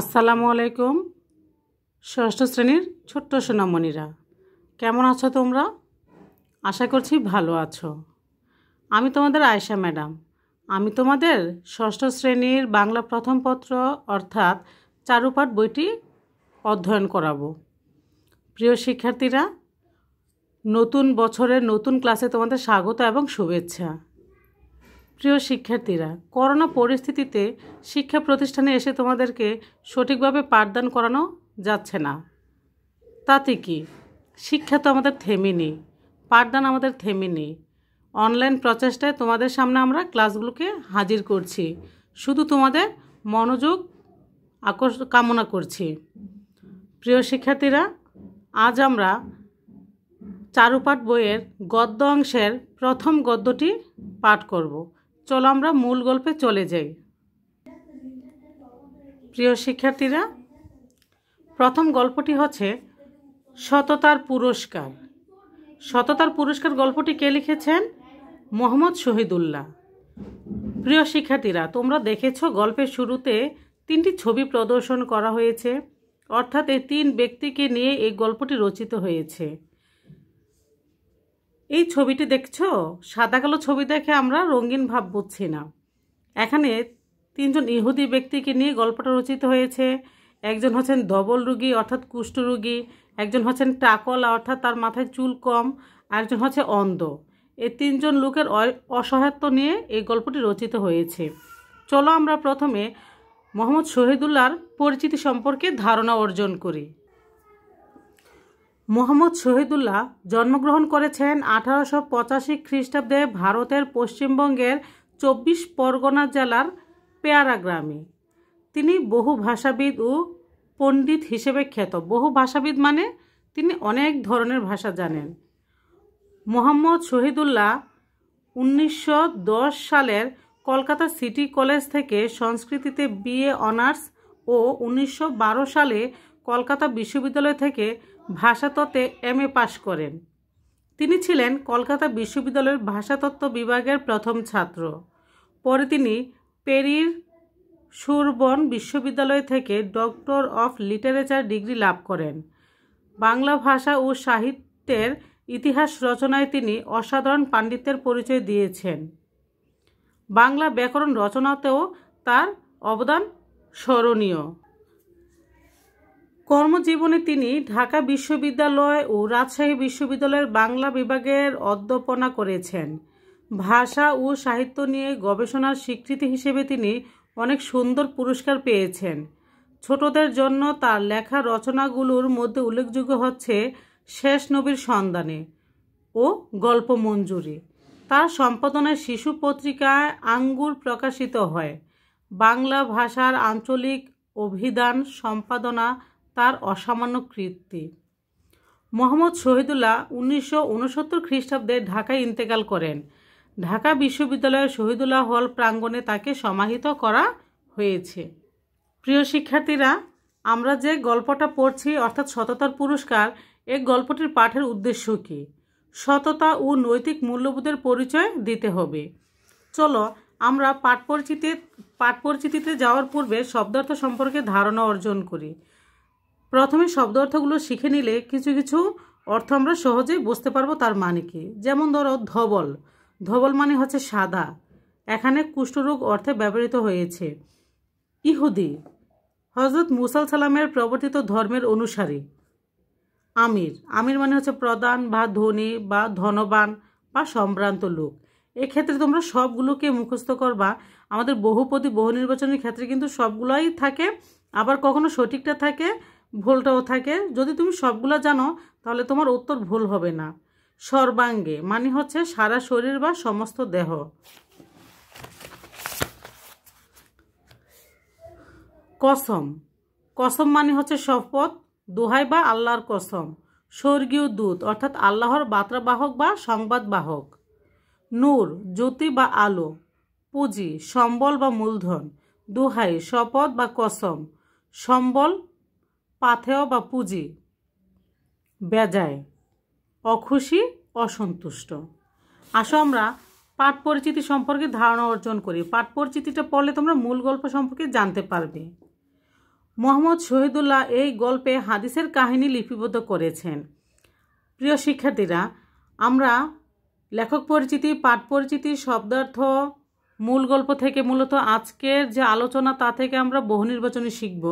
আসসালামু আলাইকুম ষষ্ঠ শ্রেণীর ছোট্ট সোনামণিরা কেমন আছো তোমরা আশা করছি ভালো আছো আমি তোমাদের আয়সা ম্যাডাম আমি তোমাদের ষষ্ঠ শ্রেণীর বাংলা প্রথম পত্র অর্থাৎ চারুপাঠ বইটি অধ্যয়ন করাবো প্রিয় শিক্ষার্থীরা নতুন বছরের নতুন ক্লাসে তোমাদের স্বাগত এবং শুভেচ্ছা প্রিয় শিক্ষার্থীরা করোনা পরিস্থিতিতে শিক্ষা প্রতিষ্ঠানে এসে তোমাদেরকে সঠিকভাবে পাঠদান করানো যাচ্ছে না তাতে কি শিক্ষা তো আমাদের থেমে নেই পাঠদান আমাদের থেমে নেই অনলাইন প্রচেষ্টায় তোমাদের সামনে আমরা ক্লাসগুলোকে হাজির করছি শুধু তোমাদের মনোযোগ আকর্ষ কামনা করছি প্রিয় শিক্ষার্থীরা আজ আমরা চারুপাঠ বইয়ের গদ্য অংশের প্রথম গদ্যটি পাঠ করব চলো আমরা মূল গল্পে চলে যাই প্রিয় শিক্ষার্থীরা প্রথম গল্পটি হচ্ছে সততার পুরস্কার সততার পুরস্কার গল্পটি কে লিখেছেন মোহাম্মদ শহীদুল্লাহ প্রিয় শিক্ষার্থীরা তোমরা দেখেছ গল্পের শুরুতে তিনটি ছবি প্রদর্শন করা হয়েছে অর্থাৎ এই তিন ব্যক্তিকে নিয়ে এই গল্পটি রচিত হয়েছে এই ছবিটি দেখছ সাদা কালো ছবি দেখে আমরা রঙিন ভাব বুঝছি না এখানে তিনজন ইহুদি ব্যক্তিকে নিয়ে গল্পটা রচিত হয়েছে একজন হচ্ছেন ধবল রুগী অর্থাৎ কুষ্ঠরুগী একজন হচ্ছেন টাকলা অর্থাৎ তার মাথায় চুল কম আরেকজন হচ্ছে অন্ধ এই তিনজন লোকের অসহায়ত্ব নিয়ে এই গল্পটি রচিত হয়েছে চলো আমরা প্রথমে মোহাম্মদ শহীদুল্লাহর পরিচিতি সম্পর্কে ধারণা অর্জন করি মোহাম্মদ শহীদুল্লাহ জন্মগ্রহণ করেছেন আঠারোশো পঁচাশি খ্রিস্টাব্দে ভারতের পশ্চিমবঙ্গের চব্বিশ পরগনা জেলার পেয়ারা গ্রামে তিনি বহু ভাষাবিদ ও পণ্ডিত হিসেবে খ্যাত বহু ভাষাবিদ মানে তিনি অনেক ধরনের ভাষা জানেন মোহাম্মদ শহীদুল্লাহ উনিশশো সালের কলকাতা সিটি কলেজ থেকে সংস্কৃতিতে বিএ অনার্স ও উনিশশো সালে কলকাতা বিশ্ববিদ্যালয় থেকে ভাষাতত্ত্বে এম এ পাশ করেন তিনি ছিলেন কলকাতা বিশ্ববিদ্যালয়ের ভাষাতত্ত্ব বিভাগের প্রথম ছাত্র পরে তিনি পেরির সুরবন বিশ্ববিদ্যালয় থেকে ডক্টর অফ লিটারেচার ডিগ্রি লাভ করেন বাংলা ভাষা ও সাহিত্যের ইতিহাস রচনায় তিনি অসাধারণ পাণ্ডিত্যের পরিচয় দিয়েছেন বাংলা ব্যাকরণ রচনাতেও তার অবদান স্মরণীয় কর্মজীবনে তিনি ঢাকা বিশ্ববিদ্যালয় ও রাজশাহী বিশ্ববিদ্যালয়ের বাংলা বিভাগের অধ্যাপনা করেছেন ভাষা ও সাহিত্য নিয়ে গবেষণার স্বীকৃতি হিসেবে তিনি অনেক সুন্দর পুরস্কার পেয়েছেন ছোটদের জন্য তার লেখা রচনাগুলোর মধ্যে উল্লেখযোগ্য হচ্ছে শেষ নবীর সন্ধানে ও গল্প মঞ্জুরি তার সম্পাদনায় শিশু পত্রিকায় আঙ্গুর প্রকাশিত হয় বাংলা ভাষার আঞ্চলিক অভিধান সম্পাদনা তার অসামান্য কৃত্তি মোহাম্মদ শহীদুল্লাহ উনিশশো উনসত্তর খ্রিস্টাব্দে ঢাকায় ইন্তেকাল করেন ঢাকা বিশ্ববিদ্যালয়ের শহীদুল্লাহ হল প্রাঙ্গণে তাকে সমাহিত করা হয়েছে প্রিয় শিক্ষার্থীরা আমরা যে গল্পটা পড়ছি অর্থাৎ সততার পুরস্কার এই গল্পটির পাঠের উদ্দেশ্য কী সততা ও নৈতিক মূল্যবোধের পরিচয় দিতে হবে চলো আমরা পাঠ পরিচিতি পাঠ পরিচিতিতে যাওয়ার পূর্বে শব্দার্থ সম্পর্কে ধারণা অর্জন করি প্রথমে শব্দ অর্থগুলো শিখে নিলে কিছু কিছু অর্থ আমরা সহজেই বুঝতে পারবো তার মানে কি যেমন ধরো ধবল ধবল মানে হচ্ছে সাদা এখানে কুষ্ঠরোগ অর্থে ব্যবহৃত হয়েছে ইহুদি হজরত মুসাল সালামের প্রবর্তিত ধর্মের অনুসারী আমির আমির মানে হচ্ছে প্রধান বা ধনী বা ধনবান বা সম্ভ্রান্ত লোক এক্ষেত্রে তোমরা সবগুলোকে মুখস্থ করবা আমাদের বহুপতি বহু নির্বাচনের ক্ষেত্রে কিন্তু সবগুলোই থাকে আবার কখনো সঠিকটা থাকে ভুলটাও থাকে যদি তুমি সবগুলো জানো তাহলে তোমার উত্তর ভুল হবে না সর্বাঙ্গে মানে হচ্ছে সারা শরীর বা সমস্ত দেহ কসম কসম মানে হচ্ছে শপথ দোহাই বা আল্লাহর কসম স্বর্গীয় দূত অর্থাৎ আল্লাহর বার্তাবাহক বা সংবাদবাহক নূর জ্যোতি বা আলো পুঁজি সম্বল বা মূলধন দোহাই শপথ বা কসম সম্বল পাথেয় বা পুঁজি বেজায় অখুশি অসন্তুষ্ট আসো আমরা পাঠ পরিচিতি সম্পর্কে ধারণা অর্জন করি পাঠ পরিচিতিটা পড়লে তোমরা মূল গল্প সম্পর্কে জানতে পারবে মোহাম্মদ শহীদুল্লাহ এই গল্পে হাদিসের কাহিনী লিপিবদ্ধ করেছেন প্রিয় শিক্ষার্থীরা আমরা লেখক পরিচিতি পাঠ পরিচিতি শব্দার্থ মূল গল্প থেকে মূলত আজকের যে আলোচনা তা থেকে আমরা বহু নির্বাচনী শিখব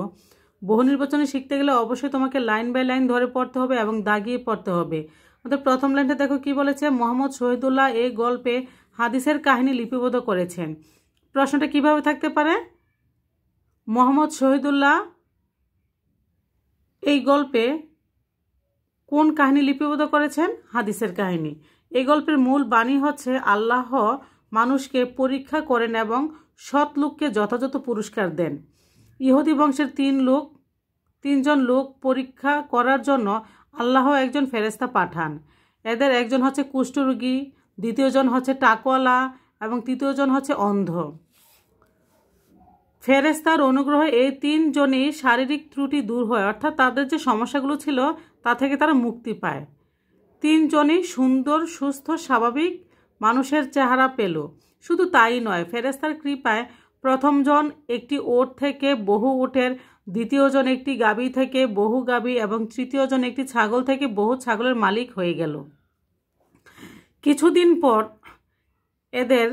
বহু নির্বাচনে শিখতে গেলে অবশ্যই তোমাকে লাইন বাই লাইন ধরে পড়তে হবে এবং দাগিয়ে পড়তে হবে আমাদের প্রথম লাইনটা দেখো কি বলেছে মোহাম্মদ শহীদুল্লাহ এই গল্পে হাদিসের কাহিনী লিপিবদ্ধ করেছেন প্রশ্নটা কিভাবে থাকতে পারে মোহাম্মদ শহীদুল্লাহ এই গল্পে কোন কাহিনী লিপিবদ্ধ করেছেন হাদিসের কাহিনী এই গল্পের মূল বাণী হচ্ছে আল্লাহ মানুষকে পরীক্ষা করেন এবং সৎ লোককে যথাযথ পুরস্কার দেন ইহুদি বংশের তিন লোক তিনজন লোক পরীক্ষা করার জন্য আল্লাহ একজন ফেরেস্তা পাঠান এদের একজন হচ্ছে কুষ্ঠরোগী দ্বিতীয়জন হচ্ছে টাকওয়ালা এবং তৃতীয়জন হচ্ছে অন্ধ ফেরেস্তার অনুগ্রহে এই তিনজনই শারীরিক ত্রুটি দূর হয় অর্থাৎ তাদের যে সমস্যাগুলো ছিল তা থেকে তারা মুক্তি পায় তিনজনই সুন্দর সুস্থ স্বাভাবিক মানুষের চেহারা পেল শুধু তাই নয় ফেরেস্তার কৃপায় প্রথমজন একটি ওট থেকে বহু ওটের দ্বিতীয়জন একটি গাবি থেকে বহু গাবি এবং তৃতীয়জন একটি ছাগল থেকে বহু ছাগলের মালিক হয়ে গেল কিছুদিন পর এদের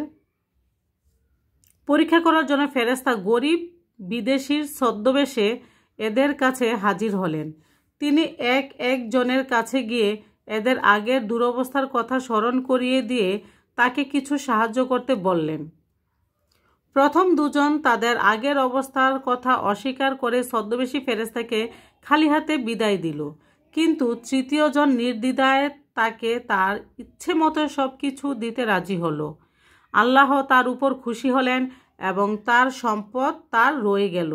পরীক্ষা করার জন্য ফেরেস্তা গরিব বিদেশির ছদ্মবেশে এদের কাছে হাজির হলেন তিনি এক একজনের কাছে গিয়ে এদের আগের দুরবস্থার কথা স্মরণ করিয়ে দিয়ে তাকে কিছু সাহায্য করতে বললেন প্রথম দুজন তাদের আগের অবস্থার কথা অস্বীকার করে ছদ্মবেশী ফেরেস্তাকে খালি হাতে বিদায় দিল কিন্তু তৃতীয়জন নির্দ্বিধায় তাকে তার ইচ্ছে মতো সব কিছু দিতে রাজি হল আল্লাহ তার উপর খুশি হলেন এবং তার সম্পদ তার রয়ে গেল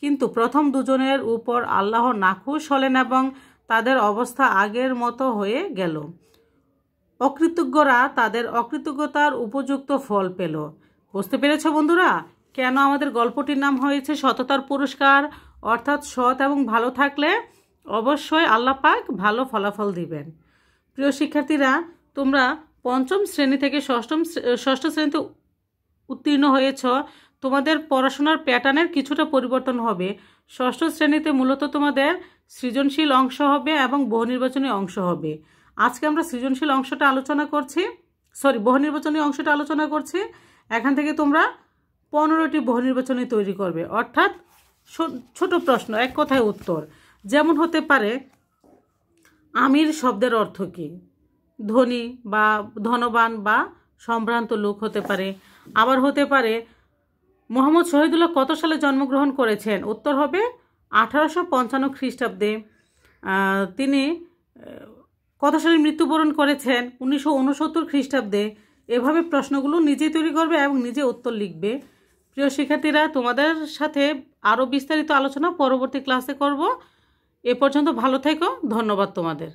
কিন্তু প্রথম দুজনের উপর আল্লাহ নাখুশ হলেন এবং তাদের অবস্থা আগের মতো হয়ে গেল অকৃতজ্ঞরা তাদের অকৃতজ্ঞতার উপযুক্ত ফল পেল বুঝতে পেরেছ বন্ধুরা কেন আমাদের গল্পটির নাম হয়েছে সততার পুরস্কার অর্থাৎ সৎ এবং ভালো থাকলে অবশ্যই আল্লাহ পাক ভালো ফলাফল দিবেন প্রিয় শিক্ষার্থীরা তোমরা পঞ্চম শ্রেণী থেকে ষষ্ঠম ষষ্ঠ শ্রেণীতে উত্তীর্ণ হয়েছ তোমাদের পড়াশোনার প্যাটার্নের কিছুটা পরিবর্তন হবে ষষ্ঠ শ্রেণীতে মূলত তোমাদের সৃজনশীল অংশ হবে এবং বহুনির্বাচনী অংশ হবে আজকে আমরা সৃজনশীল অংশটা আলোচনা করছি সরি বহুনির্বাচনী অংশটা আলোচনা করছি এখান থেকে তোমরা পনেরোটি বহু নির্বাচনী তৈরি করবে অর্থাৎ ছোট প্রশ্ন এক কথায় উত্তর যেমন হতে পারে আমির শব্দের অর্থ কী ধনী বা ধনবান বা সম্ভ্রান্ত লোক হতে পারে আবার হতে পারে মোহাম্মদ শহীদুল্লাহ কত সালে জন্মগ্রহণ করেছেন উত্তর হবে আঠারোশো পঞ্চান্ন খ্রিস্টাব্দে তিনি কত সালে মৃত্যুবরণ করেছেন উনিশশো উনসত্তর খ্রিস্টাব্দে এভাবে প্রশ্নগুলো নিজেই তৈরি করবে এবং নিজে উত্তর লিখবে প্রিয় শিক্ষার্থীরা তোমাদের সাথে আরও বিস্তারিত আলোচনা পরবর্তী ক্লাসে করব এ পর্যন্ত ভালো থেকো ধন্যবাদ তোমাদের